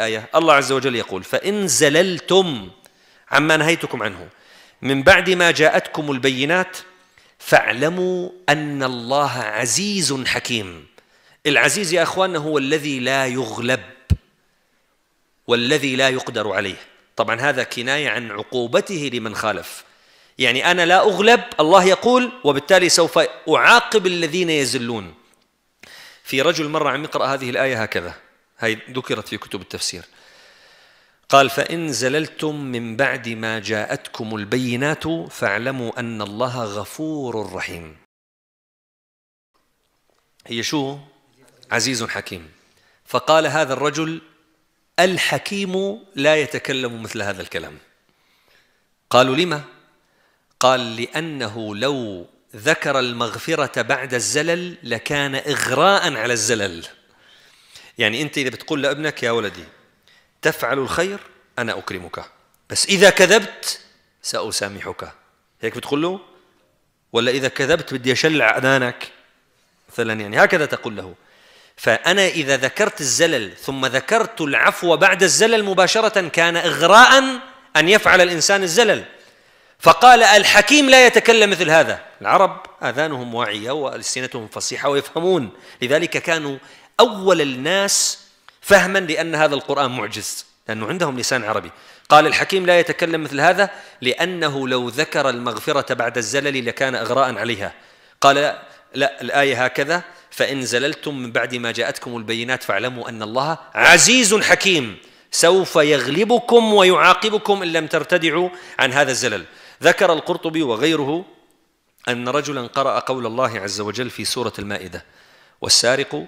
الآية الله عز وجل يقول فإن زللتم عما نهيتكم عنه من بعد ما جاءتكم البينات فاعلموا أن الله عزيز حكيم العزيز يا أخواننا هو الذي لا يغلب والذي لا يقدر عليه طبعا هذا كناية عن عقوبته لمن خالف يعني أنا لا أغلب الله يقول وبالتالي سوف أعاقب الذين يزلون في رجل مرة عم يقرأ هذه الآية هكذا هي ذكرت في كتب التفسير قال فإن زللتم من بعد ما جاءتكم البينات فاعلموا أن الله غفور رحيم هي شو؟ عزيز حكيم فقال هذا الرجل الحكيم لا يتكلم مثل هذا الكلام قالوا لما؟ قال لأنه لو ذكر المغفرة بعد الزلل لكان إغراء على الزلل يعني أنت إذا بتقول لابنك يا ولدي تفعل الخير أنا أكرمك بس إذا كذبت سأسامحك هيك بتقول له ولا إذا كذبت بدي أشلع أذانك مثلا يعني هكذا تقول له فأنا إذا ذكرت الزلل ثم ذكرت العفو بعد الزلل مباشرة كان إغراء أن يفعل الإنسان الزلل فقال الحكيم لا يتكلم مثل هذا العرب آذانهم واعية وألسنتهم فصيحة ويفهمون لذلك كانوا أول الناس فهما لأن هذا القرآن معجز لأنه عندهم لسان عربي قال الحكيم لا يتكلم مثل هذا لأنه لو ذكر المغفرة بعد الزلل لكان أغراء عليها قال لا, لا الآية هكذا فإن زللتم من بعد ما جاءتكم البينات فاعلموا أن الله عزيز حكيم سوف يغلبكم ويعاقبكم إن لم ترتدعوا عن هذا الزلل ذكر القرطبي وغيره أن رجلا قرأ قول الله عز وجل في سورة المائدة والسارق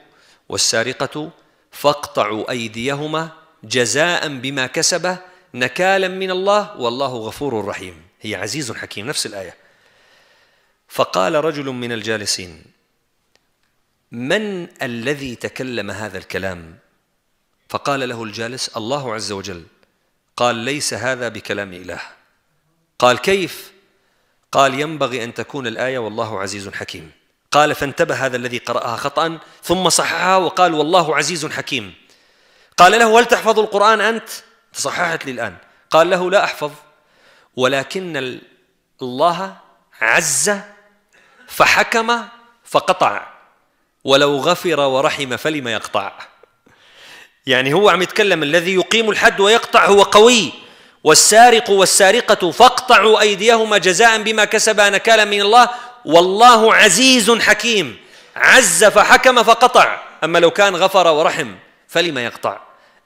والسارقة فاقطعوا أيديهما جزاء بما كسبه نكالا من الله والله غفور رحيم هي عزيز حكيم نفس الآية فقال رجل من الجالسين من الذي تكلم هذا الكلام فقال له الجالس الله عز وجل قال ليس هذا بكلام إله قال كيف قال ينبغي أن تكون الآية والله عزيز حكيم قال فانتبه هذا الذي قرأها خطأ ثم صححها وقال والله عزيز حكيم قال له هل تحفظ القرآن أنت؟ تصححت لي الآن قال له لا أحفظ ولكن الله عز فحكم فقطع ولو غفر ورحم فلم يقطع يعني هو عم يتكلم الذي يقيم الحد ويقطع هو قوي والسارق والسارقة فاقطعوا أيديهما جزاء بما كسبا نكالا من الله والله عزيز حكيم عز فحكم فقطع أما لو كان غفر ورحم فلم يقطع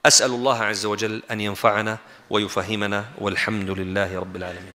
أسأل الله عز وجل أن ينفعنا ويفهمنا والحمد لله رب العالمين